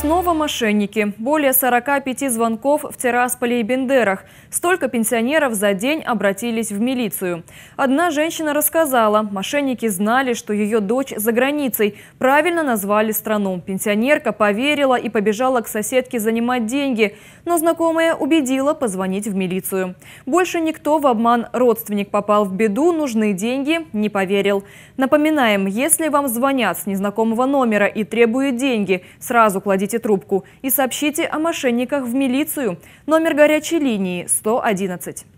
Снова мошенники. Более 45 звонков в Тирасполе и Бендерах. Столько пенсионеров за день обратились в милицию. Одна женщина рассказала, мошенники знали, что ее дочь за границей. Правильно назвали страну. Пенсионерка поверила и побежала к соседке занимать деньги. Но знакомая убедила позвонить в милицию. Больше никто в обман родственник попал в беду, нужны деньги, не поверил. Напоминаем, если вам звонят с незнакомого номера и требуют деньги, сразу кладите кладите трубку и сообщите о мошенниках в милицию. Номер горячей линии 111.